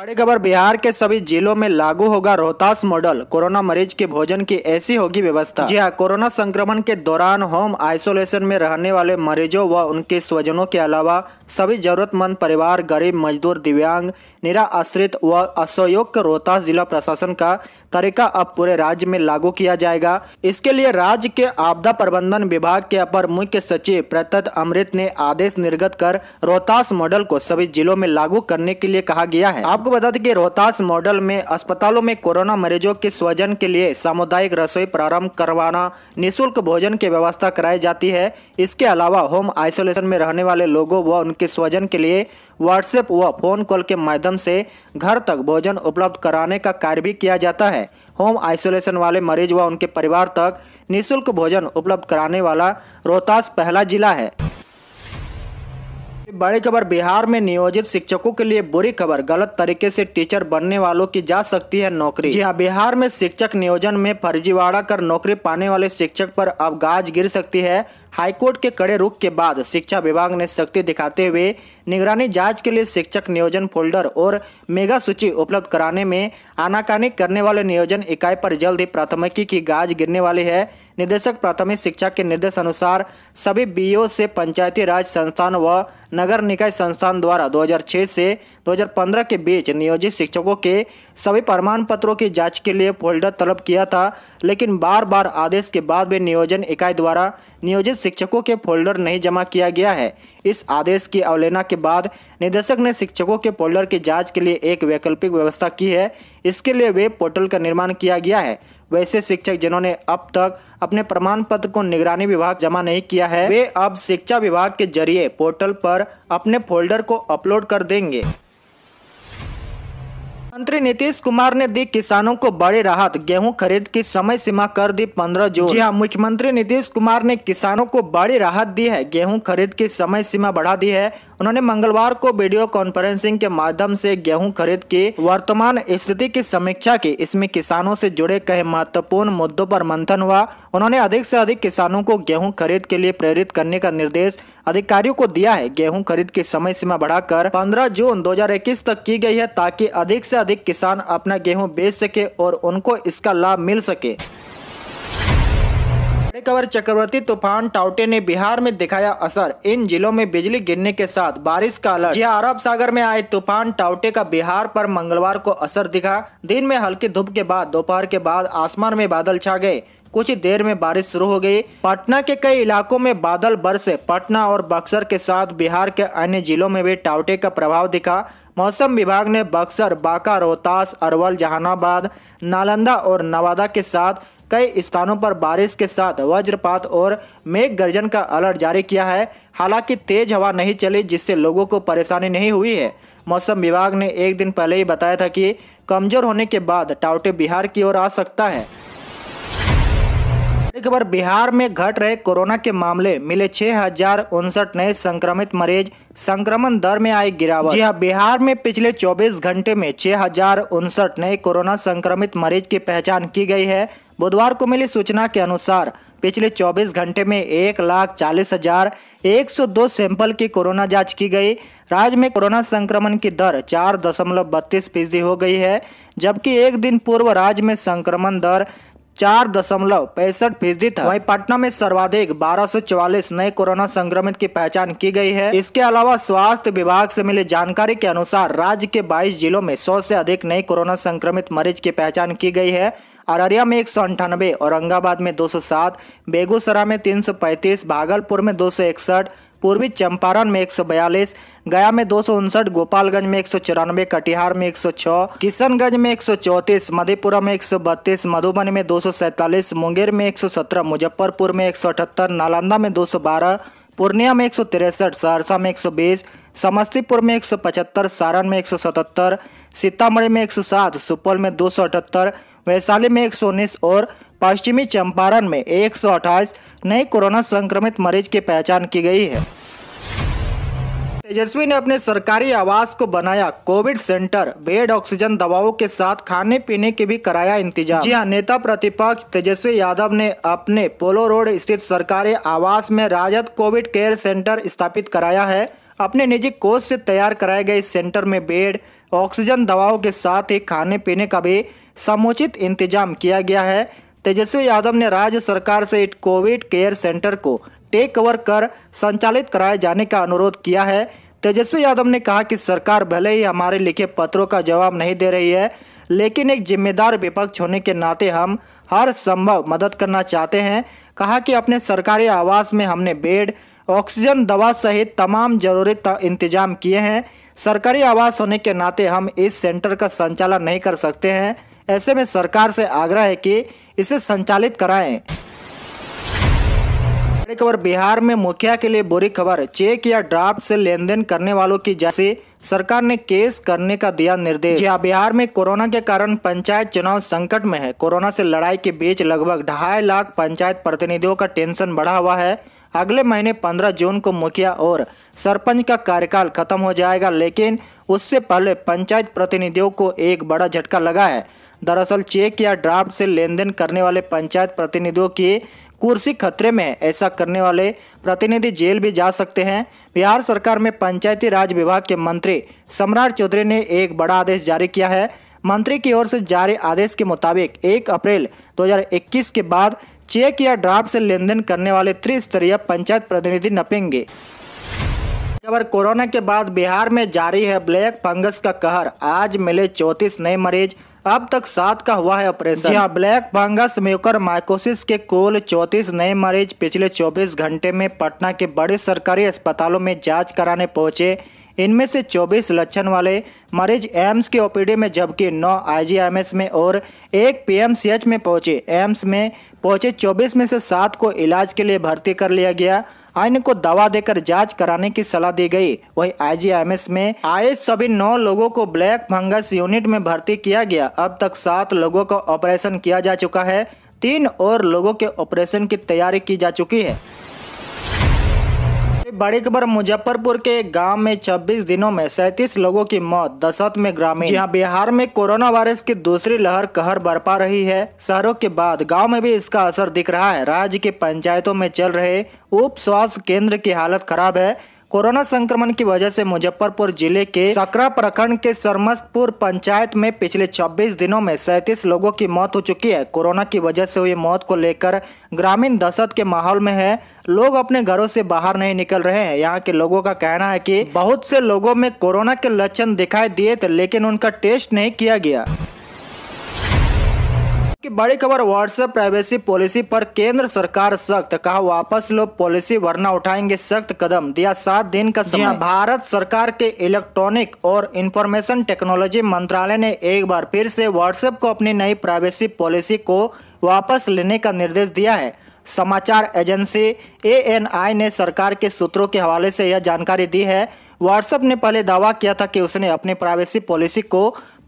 बड़ी खबर बिहार के सभी जिलों में लागू होगा रोहतास मॉडल कोरोना मरीज के भोजन की ऐसी होगी व्यवस्था जी हाँ कोरोना संक्रमण के दौरान होम आइसोलेशन में रहने वाले मरीजों व उनके स्वजनों के अलावा सभी जरूरतमंद परिवार गरीब मजदूर दिव्यांग निराश्रित व असहयोग रोहतास जिला प्रशासन का तरीका अब पूरे राज्य में लागू किया जाएगा इसके लिए राज्य के आपदा प्रबंधन विभाग के अपर मुख्य सचिव प्रतत अमृत ने आदेश निर्गत कर रोहतास मॉडल को सभी जिलों में लागू करने के लिए कहा गया है आपको आपको बता दें कि रोहतास मॉडल में अस्पतालों में कोरोना मरीजों के स्वजन के लिए सामुदायिक रसोई प्रारंभ करवाना निशुल्क भोजन की व्यवस्था कराई जाती है इसके अलावा होम आइसोलेशन में रहने वाले लोगों व उनके स्वजन के लिए व्हाट्सएप व फोन कॉल के माध्यम से घर तक भोजन उपलब्ध कराने का कार्य भी किया जाता है होम आइसोलेशन वाले मरीज व उनके परिवार तक निःशुल्क भोजन उपलब्ध कराने वाला रोहतास पहला जिला है बड़ी खबर बिहार में नियोजित शिक्षकों के लिए बुरी खबर गलत तरीके से टीचर बनने वालों की जा सकती है नौकरी जी हाँ बिहार में शिक्षक नियोजन में फर्जीवाड़ा कर नौकरी पाने वाले शिक्षक पर अब गाज गिर सकती है हाईकोर्ट के कड़े रुख के बाद शिक्षा विभाग ने सख्ती दिखाते हुए निगरानी जांच के लिए शिक्षक नियोजन फोल्डर और मेगा सूची उपलब्ध कराने में आनाकानी करने वाले नियोजन इकाई पर जल्द ही प्राथमिकी की गाज गिरने वाली है निदेशक प्राथमिक शिक्षा के निर्देश अनुसार सभी बीओ से पंचायती राज संस्थान व नगर निकाय संस्थान द्वारा 2006 से 2015 के बीच नियोजित शिक्षकों के सभी प्रमाण पत्रों की जांच के लिए फोल्डर तलब किया था लेकिन बार बार आदेश के बाद भी नियोजन इकाई द्वारा नियोजित शिक्षकों के फोल्डर नहीं जमा किया गया है इस आदेश की अवलेना के बाद निदेशक ने शिक्षकों के फोल्डर की जांच के लिए एक वैकल्पिक व्यवस्था की है इसके लिए वेब पोर्टल का निर्माण किया गया है वैसे शिक्षक जिन्होंने अब तक अपने प्रमाण पत्र को निगरानी विभाग जमा नहीं किया है वे अब शिक्षा विभाग के जरिए पोर्टल पर अपने फोल्डर को अपलोड कर देंगे मंत्री नीतीश कुमार ने दी किसानों को बड़ी राहत गेहूं खरीद की समय सीमा कर दी पंद्रह जून जी हाँ मुख्यमंत्री नीतीश कुमार ने किसानों को बड़ी राहत दी है गेहूं खरीद की समय सीमा बढ़ा दी है उन्होंने मंगलवार को वीडियो कॉन्फ्रेंसिंग के माध्यम से गेहूं खरीद की वर्तमान स्थिति की समीक्षा की इसमें किसानों से जुड़े कई महत्वपूर्ण मुद्दों पर मंथन हुआ उन्होंने अधिक से अधिक किसानों को गेहूं खरीद के लिए प्रेरित करने का निर्देश अधिकारियों को दिया है गेहूं खरीद की समय सीमा बढ़ाकर पंद्रह जून दो तक की गई है ताकि अधिक से अधिक अधिक किसान अपना गेहूं बेच सके और उनको इसका लाभ मिल सके कवर खबर चक्रवर्ती तूफान टाउटे ने बिहार में दिखाया असर इन जिलों में बिजली गिरने के साथ बारिश का अलर्ट यह हाँ, अरब सागर में आए तूफान टाउटे का बिहार पर मंगलवार को असर दिखा दिन में हल्की धूप के बाद दोपहर के बाद आसमान में बादल छा गए कुछ देर में बारिश शुरू हो गई पटना के कई इलाकों में बादल बरसे पटना और बक्सर के साथ बिहार के अन्य जिलों में भी टावटे का प्रभाव दिखा मौसम विभाग ने बक्सर बांका रोहतास अरवल जहानाबाद नालंदा और नवादा के साथ कई स्थानों पर बारिश के साथ वज्रपात और मेघ गर्जन का अलर्ट जारी किया है हालांकि तेज हवा नहीं चली जिससे लोगों को परेशानी नहीं हुई है मौसम विभाग ने एक दिन पहले ही बताया था कि कमजोर होने के बाद टावटे बिहार की ओर आ सकता है एक बार बिहार में घट रहे कोरोना के मामले मिले छह हजार उनसठ नए संक्रमित मरीज संक्रमण दर में आई गिरावट जी हाँ बिहार में पिछले 24 घंटे में छह हजार उनसठ नए कोरोना संक्रमित मरीज की पहचान की गई है बुधवार को मिली सूचना के अनुसार पिछले 24 घंटे में एक लाख चालीस हजार एक सौ दो सैंपल की कोरोना जांच की गई राज्य में कोरोना संक्रमण की दर चार दशमलव बत्तीस फीसदी हो गई है जबकि एक दिन पूर्व राज्य में संक्रमण दर चार दशमलव पैंसठ फीसदी था वहीं पटना में सर्वाधिक बारह सौ चौवालीस नए कोरोना संक्रमित की पहचान की गई है इसके अलावा स्वास्थ्य विभाग से मिली जानकारी के अनुसार राज्य के 22 जिलों में 100 से अधिक नए कोरोना संक्रमित मरीज की पहचान की गई है अररिया में एक सौ अंठानबे औरंगाबाद में सात बेगूसराय में पैंतीस भागलपुर में दो पूर्वी चंपारण में एक गया में दो गोपालगंज में एक कटिहार में एक किशनगंज में एक मधेपुरा में एक मधुबनी में दो मुंगेर में एक मुजफ्फरपुर में एक नालंदा में दो पूर्णिया में एक सहरसा में एक समस्तीपुर में एक सारण में एक सीतामढ़ी में 107, सुपौल में दो वैशाली में एक और पश्चिमी चंपारण में एक नए कोरोना संक्रमित मरीज की पहचान की गई है तेजस्वी ने अपने सरकारी आवास को बनाया कोविड सेंटर बेड ऑक्सीजन दवाओं के साथ खाने पीने के भी कराया इंतजाम जी हाँ नेता प्रतिपक्ष तेजस्वी यादव ने अपने पोलो रोड स्थित सरकारी आवास में राजद कोविड केयर सेंटर स्थापित कराया है अपने निजी कोष से तैयार कराए गए सेंटर में बेड ऑक्सीजन दवाओं के साथ ही खाने पीने का भी समुचित इंतजाम किया गया है तेजस्वी यादव ने राज्य सरकार से इट कोविड केयर सेंटर को टेक ओवर कर संचालित कराए जाने का अनुरोध किया है तेजस्वी यादव ने कहा कि सरकार भले ही हमारे लिखे पत्रों का जवाब नहीं दे रही है लेकिन एक जिम्मेदार विपक्ष होने के नाते हम हर संभव मदद करना चाहते हैं कहा कि अपने सरकारी आवास में हमने बेड ऑक्सीजन दवा सहित तमाम जरूरी इंतजाम किए हैं सरकारी आवास होने के नाते हम इस सेंटर का संचालन नहीं कर सकते हैं ऐसे में सरकार से आग्रह है कि इसे संचालित कराएं बड़ी खबर बिहार में मुखिया के लिए बुरी खबर चेक या ड्राफ्ट से लेन देन करने वालों की जैसे सरकार ने केस करने का दिया निर्देश हाँ, बिहार में कोरोना के कारण पंचायत चुनाव संकट में है कोरोना से लड़ाई के बीच लगभग ढाई लाख पंचायत प्रतिनिधियों का टेंशन बढ़ा हुआ है अगले महीने 15 जून को मुखिया और सरपंच का कार्यकाल खत्म हो जाएगा लेकिन उससे पहले पंचायत प्रतिनिधियों को एक बड़ा झटका लगा है दरअसल चेक या ड्राफ्ट से लेन देन करने वाले पंचायत प्रतिनिधियों की कुर्सी खतरे में है ऐसा करने वाले प्रतिनिधि जेल भी जा सकते हैं बिहार सरकार में पंचायती राज विभाग के मंत्री सम्राट चौधरी ने एक बड़ा आदेश जारी किया है मंत्री की ओर से जारी आदेश के मुताबिक 1 अप्रैल 2021 के बाद चेक या ड्राफ्ट से लेनदेन करने वाले त्रिस्तरीय पंचायत प्रतिनिधि नपेंगे खबर कोरोना के बाद बिहार में जारी है ब्लैक फंगस का कहर आज मिले चौतीस नए मरीज अब तक सात का हुआ है ऑपरेशन यहाँ ब्लैक फंगस म्यूकर माइकोसिस के कुल चौतीस नए मरीज पिछले 24 घंटे में पटना के बड़े सरकारी अस्पतालों में जांच कराने पहुंचे इनमें से 24 लक्षण वाले मरीज एम्स के ओपीडी में जबकि 9 आईजीएमएस में और एक पीएमसीएच में पहुंचे एम्स में पहुंचे 24 में से सात को इलाज के लिए भर्ती कर लिया गया अन्य को दवा देकर जांच कराने की सलाह दी गई वही आईजीएमएस में आए सभी नौ लोगों को ब्लैक फंगस यूनिट में भर्ती किया गया अब तक सात लोगों का ऑपरेशन किया जा चुका है तीन और लोगों के ऑपरेशन की तैयारी की जा चुकी है बड़ी खबर मुजफ्फरपुर के एक गांव में 26 दिनों में 37 लोगों की मौत दशहत में ग्रामीण यहाँ बिहार में कोरोना वायरस की दूसरी लहर कहर बरपा रही है शहरों के बाद गांव में भी इसका असर दिख रहा है राज्य के पंचायतों में चल रहे उप स्वास्थ्य केंद्र की हालत खराब है कोरोना संक्रमण की वजह से मुजफ्फरपुर जिले के सकरा प्रखंड के सरमसपुर पंचायत में पिछले 26 दिनों में सैतीस लोगों की मौत हो चुकी है कोरोना की वजह से हुई मौत को लेकर ग्रामीण दशत के माहौल में है लोग अपने घरों से बाहर नहीं निकल रहे हैं यहाँ के लोगों का कहना है की बहुत से लोगों में कोरोना के लक्षण दिखाई दिए थे लेकिन उनका टेस्ट नहीं किया गया की बड़ी खबर व्हाट्सएप प्राइवेसी पॉलिसी पर केंद्र सरकार सख्त कहा वापस लो पॉलिसी वरना उठाएंगे सख्त कदम दिया सात दिन का समय हाँ। भारत सरकार के इलेक्ट्रॉनिक और इंफॉर्मेशन टेक्नोलॉजी मंत्रालय ने एक बार फिर से व्हाट्सएप को अपनी नई प्राइवेसी पॉलिसी को वापस लेने का निर्देश दिया है समाचार एजेंसी एएनआई ने सरकार के सूत्रों के हवाले से यह जानकारी दी है व्हाट्सएप ने पहले दावा किया था कि उसने अपनी प्राइवेसी पॉलिसी को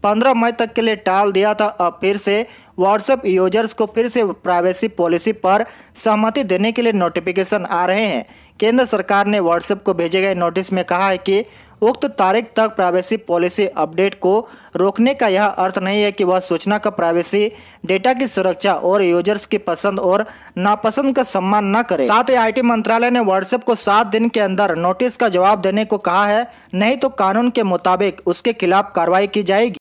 15 मई तक के लिए टाल दिया था अब फिर से व्हाट्सएप यूजर्स को फिर से प्राइवेसी पॉलिसी पर सहमति देने के लिए नोटिफिकेशन आ रहे हैं केंद्र सरकार ने व्हाट्सएप को भेजे गए नोटिस में कहा है कि उक्त तारीख तक प्राइवेसी पॉलिसी अपडेट को रोकने का यह अर्थ नहीं है कि वह सूचना का प्राइवेसी डेटा की सुरक्षा और यूजर्स की पसंद और नापसंद का सम्मान न करे साथ ही आईटी मंत्रालय ने व्हाट्सएप को सात दिन के अंदर नोटिस का जवाब देने को कहा है नहीं तो कानून के मुताबिक उसके खिलाफ कार्रवाई की जाएगी